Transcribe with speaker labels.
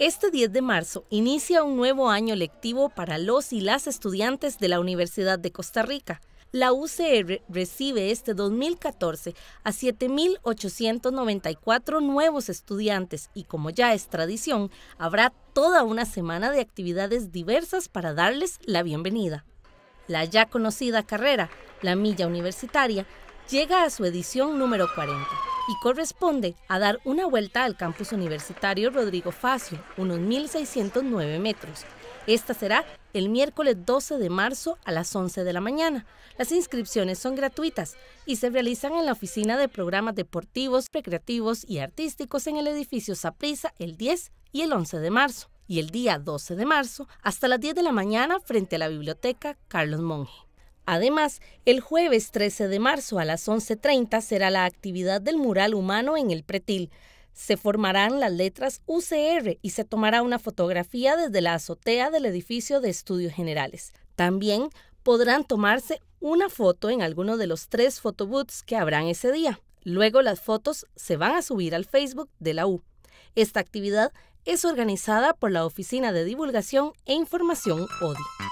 Speaker 1: Este 10 de marzo inicia un nuevo año lectivo para los y las estudiantes de la Universidad de Costa Rica. La UCR recibe este 2014 a 7.894 nuevos estudiantes y como ya es tradición, habrá toda una semana de actividades diversas para darles la bienvenida. La ya conocida carrera, la milla universitaria, llega a su edición número 40 y corresponde a dar una vuelta al campus universitario Rodrigo Facio, unos 1.609 metros. Esta será el miércoles 12 de marzo a las 11 de la mañana. Las inscripciones son gratuitas y se realizan en la Oficina de Programas Deportivos, Recreativos y Artísticos en el edificio Saprisa el 10 y el 11 de marzo y el día 12 de marzo hasta las 10 de la mañana frente a la biblioteca Carlos Monge. Además, el jueves 13 de marzo a las 11.30 será la actividad del mural humano en el pretil. Se formarán las letras UCR y se tomará una fotografía desde la azotea del edificio de estudios generales. También podrán tomarse una foto en alguno de los tres photobooths que habrán ese día. Luego las fotos se van a subir al Facebook de la U. Esta actividad es organizada por la Oficina de Divulgación e Información ODI.